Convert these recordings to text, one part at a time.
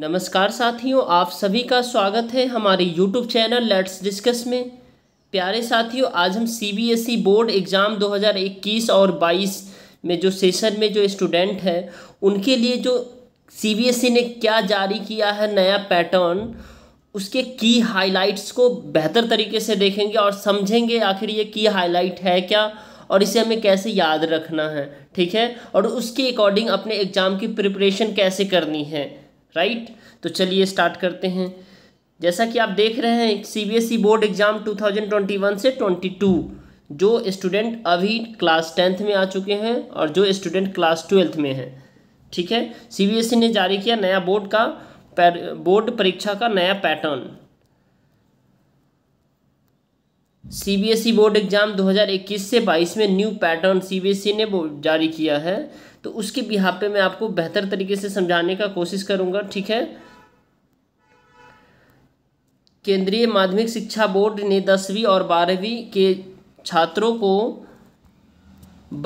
नमस्कार साथियों आप सभी का स्वागत है हमारे YouTube चैनल लेट्स डिस्कस में प्यारे साथियों आज हम ई बोर्ड एग्ज़ाम 2021 और 22 में जो सेशन में जो स्टूडेंट हैं उनके लिए जो ई e ने क्या जारी किया है नया पैटर्न उसके की हाइलाइट्स को बेहतर तरीके से देखेंगे और समझेंगे आखिर ये की हाईलाइट है क्या और इसे हमें कैसे याद रखना है ठीक है और उसके अकॉर्डिंग अपने एग्ज़ाम की प्रिपरेशन कैसे करनी है राइट तो चलिए स्टार्ट करते हैं जैसा कि आप देख रहे हैं CBSE board exam two thousand twenty one से ट्वेंटी टू जो स्टूडेंट अभी क्लास टेंथ में आ चुके हैं और जो स्टूडेंट क्लास ट्वेल्थ में हैं ठीक है सीबीएसई e ने जारी किया नया बोर्ड का बोर्ड परीक्षा का नया pattern C B S E board exam दो हजार इक्कीस से बाईस में न्यू पैटर्न सीबीएसई ने जारी किया है तो उसके बिहार पे मैं आपको बेहतर तरीके से समझाने का कोशिश करूंगा ठीक है केंद्रीय माध्यमिक शिक्षा बोर्ड ने दसवीं और बारहवीं के छात्रों को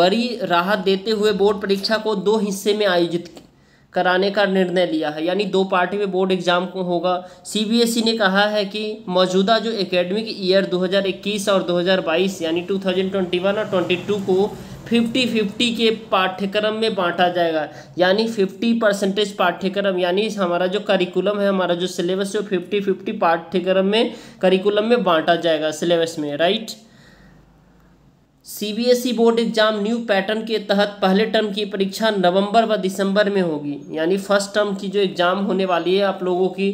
बड़ी राहत देते हुए बोर्ड परीक्षा को दो हिस्से में आयोजित कराने का निर्णय लिया है यानी दो पार्टी में बोर्ड एग्जाम को होगा सीबीएसई ने कहा है कि मौजूदा जो एकेडमिक ईयर 2021 और 2022 यानी 2021 और 22 को फिफ्टी फिफ्टी के पाठ्यक्रम में बांटा जाएगा यानी फिफ्टी परसेंटेज पाठ्यक्रम यानी हमारा जो करिकुलम है हमारा जो सिलेबस है फिफ्टी फिफ्टी पाठ्यक्रम में करिकुलम में बांटा जाएगा सिलेबस में right CBSE board exam new pattern के तहत पहले टर्म की परीक्षा नवंबर व दिसंबर में होगी यानी फर्स्ट टर्म की जो एग्ज़ाम होने वाली है आप लोगों की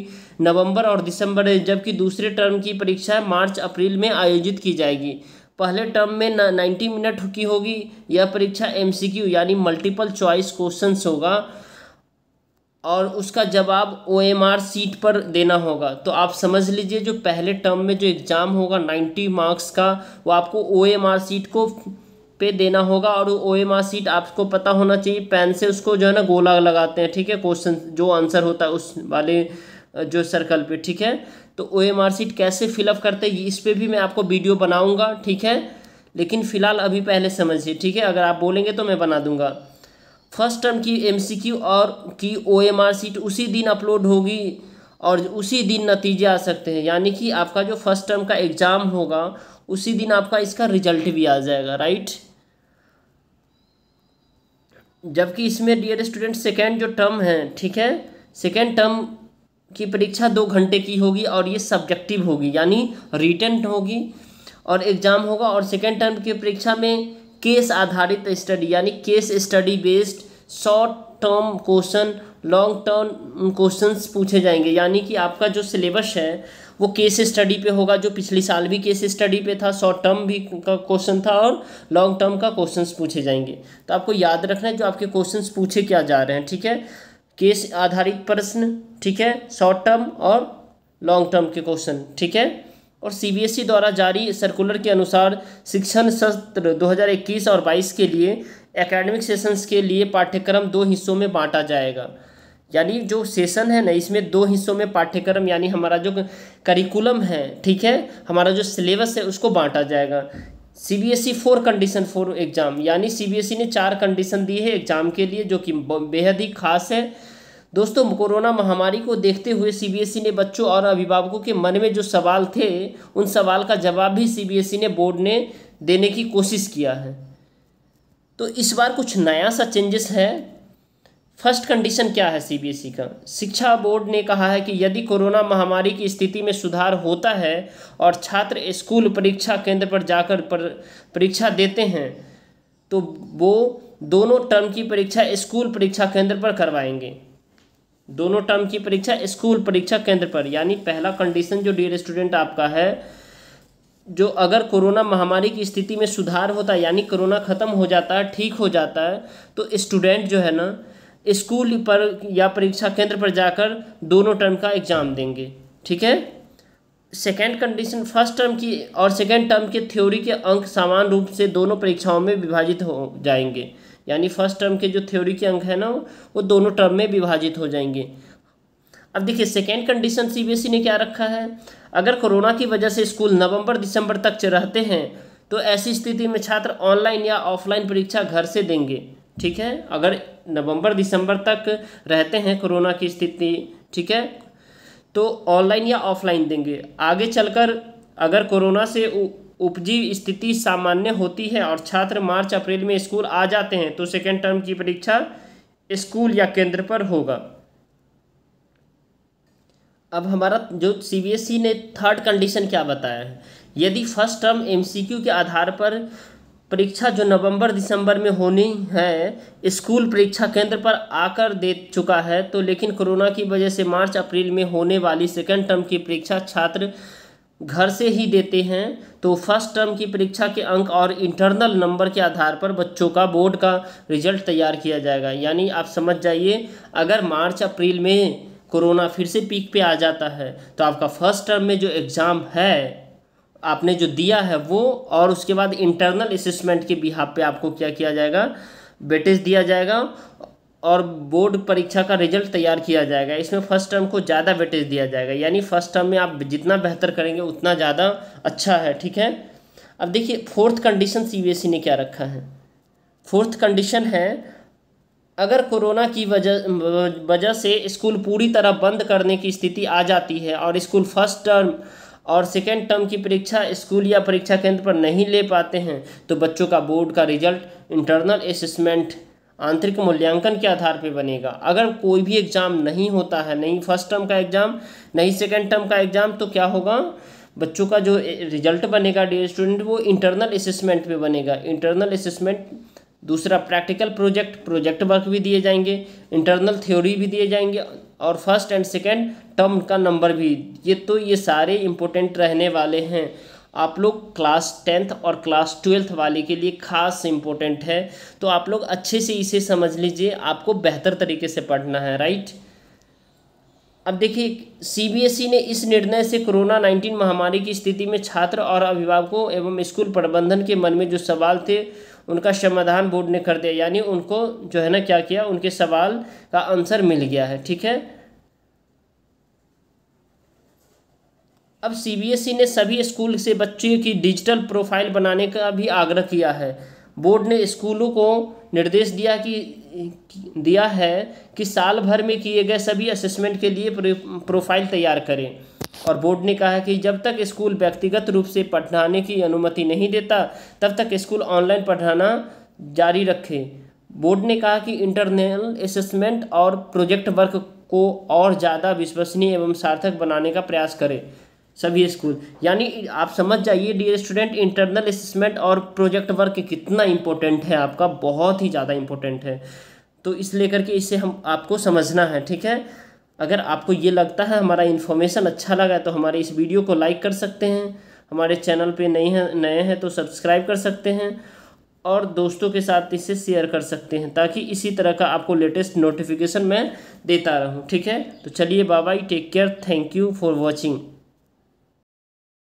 नवंबर और दिसंबर है जबकि दूसरे टर्म की परीक्षा मार्च अप्रैल में आयोजित की जाएगी पहले टर्म में ना नाइन्टी मिनट की होगी यह परीक्षा एम यानी मल्टीपल चॉइस क्वेश्चन होगा और उसका जवाब ओ एम आर सीट पर देना होगा तो आप समझ लीजिए जो पहले टर्म में जो एग्ज़ाम होगा नाइन्टी मार्क्स का वो आपको ओ एम आर सीट को पे देना होगा और ओ एम आर सीट आपको पता होना चाहिए पेन से उसको जो है ना गोला लगाते हैं ठीक है क्वेश्चन जो आंसर होता है उस वाले जो सर्कल पे ठीक है तो ओ एम आर सीट कैसे फिलअप करते हैं इस पर भी मैं आपको वीडियो बनाऊँगा ठीक है लेकिन फ़िलहाल अभी पहले समझिए ठीक है अगर आप बोलेंगे तो मैं बना दूंगा फर्स्ट टर्म की क्यू और की आर सीट उसी दिन अपलोड होगी और उसी दिन नतीजे आ सकते हैं यानी कि आपका जो फर्स्ट टर्म का एग्ज़ाम होगा उसी दिन आपका इसका रिजल्ट भी आ जाएगा राइट जबकि इसमें डियर स्टूडेंट सेकेंड जो टर्म है ठीक है सेकेंड टर्म की परीक्षा दो घंटे की होगी और ये सब्जेक्टिव होगी यानी रिटेंट होगी और एग्ज़ाम होगा और सेकेंड टर्म की परीक्षा में केस आधारित स्टडी यानी case study based short term question long term questions पूछे जाएंगे यानी कि आपका जो सिलेबस है वो केस स्टडी पे होगा जो पिछले साल भी केस स्टडी पे था शॉर्ट टर्म भी का क्वेश्चन था और लॉन्ग टर्म का क्वेश्चंस पूछे जाएंगे तो आपको याद रखना है जो आपके क्वेश्चंस पूछे क्या जा रहे हैं ठीक है केस आधारित प्रश्न ठीक है शॉर्ट टर्म और लॉन्ग टर्म के क्वेश्चन ठीक है और सीबीएसई e द्वारा जारी सर्कुलर के अनुसार शिक्षण सत्र 2021 और 22 के लिए एकेडमिक सेशंस के लिए पाठ्यक्रम दो हिस्सों में बांटा जाएगा यानी जो सेशन है ना इसमें दो हिस्सों में पाठ्यक्रम यानी हमारा जो करिकुलम है ठीक है हमारा जो सिलेबस है उसको बांटा जाएगा C B S E four condition four exam यानी सी बी एस ई ने चार कंडीशन दी है एग्ज़ाम के लिए जो कि बेहद ही खास है दोस्तों कोरोना महामारी को देखते हुए सीबीएसई e ने बच्चों और अभिभावकों के मन में जो सवाल थे उन सवाल का जवाब भी सीबीएसई e ने बोर्ड ने देने की कोशिश किया है तो इस बार कुछ नया सा चेंजेस है फर्स्ट कंडीशन क्या है सीबीएसई e का शिक्षा बोर्ड ने कहा है कि यदि कोरोना महामारी की स्थिति में सुधार होता है और छात्र स्कूल परीक्षा केंद्र पर जाकर पर परीक्षा देते हैं तो वो दोनों टर्म की परीक्षा स्कूल परीक्षा केंद्र पर करवाएंगे दोनों टर्म की परीक्षा स्कूल परीक्षा केंद्र पर यानी पहला कंडीशन जो डियर स्टूडेंट आपका है जो अगर कोरोना महामारी की स्थिति में सुधार होता है यानी कोरोना ख़त्म हो जाता है ठीक हो जाता है तो स्टूडेंट जो है ना स्कूल पर या परीक्षा केंद्र पर जाकर दोनों टर्म का एग्ज़ाम देंगे ठीक है सेकेंड कंडीशन फर्स्ट टर्म की और सेकेंड टर्म के थ्योरी के अंक समान रूप से दोनों परीक्षाओं में विभाजित हो जाएंगे यानी फर्स्ट टर्म के जो थ्योरी के अंक है ना वो दोनों टर्म में विभाजित हो जाएंगे अब देखिए सेकेंड कंडीशन सीबीएसई ने क्या रखा है अगर कोरोना की वजह से स्कूल नवंबर दिसंबर तक रहते हैं तो ऐसी स्थिति में छात्र ऑनलाइन या ऑफलाइन परीक्षा घर से देंगे ठीक है अगर नवंबर दिसंबर तक रहते हैं कोरोना की स्थिति ठीक है तो ऑनलाइन या ऑफलाइन देंगे आगे चलकर अगर कोरोना से उपजी स्थिति सामान्य होती है और छात्र मार्च अप्रैल में स्कूल आ जाते हैं तो सेकेंड टर्म की परीक्षा स्कूल या केंद्र पर होगा अब हमारा जो सीबीएसई e ने थर्ड कंडीशन क्या बताया है यदि फर्स्ट टर्म एमसीक्यू के आधार पर परीक्षा जो नवंबर दिसंबर में होनी है स्कूल परीक्षा केंद्र पर आकर दे चुका है तो लेकिन कोरोना की वजह से मार्च अप्रैल में होने वाली सेकेंड टर्म की परीक्षा छात्र घर से ही देते हैं तो फर्स्ट टर्म की परीक्षा के अंक और इंटरनल नंबर के आधार पर बच्चों का बोर्ड का रिजल्ट तैयार किया जाएगा यानी आप समझ जाइए अगर मार्च अप्रैल में कोरोना फिर से पीक पे आ जाता है तो आपका फर्स्ट टर्म में जो एग्ज़ाम है आपने जो दिया है वो और उसके बाद इंटरनल असमेंट के बिहा पे आपको क्या किया जाएगा बेटेज दिया जाएगा और बोर्ड परीक्षा का रिजल्ट तैयार किया जाएगा इसमें फर्स्ट टर्म को ज़्यादा वेटेज दिया जाएगा यानी फर्स्ट टर्म में आप जितना बेहतर करेंगे उतना ज़्यादा अच्छा है ठीक है अब देखिए फोर्थ कंडीशन सी ने क्या रखा है फोर्थ कंडीशन है अगर कोरोना की वजह वजह से स्कूल पूरी तरह बंद करने की स्थिति आ जाती है और स्कूल फर्स्ट टर्म और सेकेंड टर्म की परीक्षा स्कूल या परीक्षा केंद्र पर नहीं ले पाते हैं तो बच्चों का बोर्ड का रिजल्ट इंटरनल असेसमेंट आंतरिक मूल्यांकन के आधार पर बनेगा अगर कोई भी एग्ज़ाम नहीं होता है नहीं फर्स्ट टर्म का एग्ज़ाम नहीं सेकेंड टर्म का एग्ज़ाम तो क्या होगा बच्चों का जो रिजल्ट बनेगा डी स्टूडेंट वो इंटरनल असेसमेंट पे बनेगा इंटरनल असेसमेंट दूसरा प्रैक्टिकल प्रोजेक्ट प्रोजेक्ट वर्क भी दिए जाएंगे इंटरनल थ्योरी भी दिए जाएंगे और फर्स्ट एंड सेकेंड टर्म का नंबर भी ये तो ये सारे इम्पोर्टेंट रहने वाले हैं आप लोग क्लास टेंथ और क्लास ट्वेल्थ वाले के लिए खास इम्पोर्टेंट है तो आप लोग अच्छे से इसे समझ लीजिए आपको बेहतर तरीके से पढ़ना है राइट अब देखिए सीबीएसई e ने इस निर्णय से कोरोना 19 महामारी की स्थिति में छात्र और अभिभावकों एवं स्कूल प्रबंधन के मन में जो सवाल थे उनका समाधान बोर्ड ने कर दिया यानी उनको जो है ना क्या किया उनके सवाल का आंसर मिल गया है ठीक है अब सीबीएसई e ने सभी स्कूल से बच्चों की डिजिटल प्रोफाइल बनाने का भी आग्रह किया है बोर्ड ने स्कूलों को निर्देश दिया कि दिया है कि साल भर में किए गए सभी असेसमेंट के लिए प्रोफाइल तैयार करें और बोर्ड ने कहा कि जब तक स्कूल व्यक्तिगत रूप से पढ़ाने की अनुमति नहीं देता तब तक स्कूल ऑनलाइन पढ़ाना जारी रखें बोर्ड ने कहा कि इंटरनल असेसमेंट और प्रोजेक्ट वर्क को और ज़्यादा विश्वसनीय एवं सार्थक बनाने का प्रयास करें सभी स्कूल यानी आप समझ जाइए डियर स्टूडेंट इंटरनल असमेंट और प्रोजेक्ट वर्क कितना इम्पोर्टेंट है आपका बहुत ही ज़्यादा इम्पोर्टेंट है तो इस लेकर के इसे हम आपको समझना है ठीक है अगर आपको ये लगता है हमारा इन्फॉर्मेशन अच्छा लगा तो हमारे इस वीडियो को लाइक कर सकते हैं हमारे चैनल पे नए हैं नए हैं तो सब्सक्राइब कर सकते हैं और दोस्तों के साथ इसे शेयर कर सकते हैं ताकि इसी तरह का आपको लेटेस्ट नोटिफिकेशन मैं देता रहूँ ठीक है तो चलिए bye bye take care thank you for watching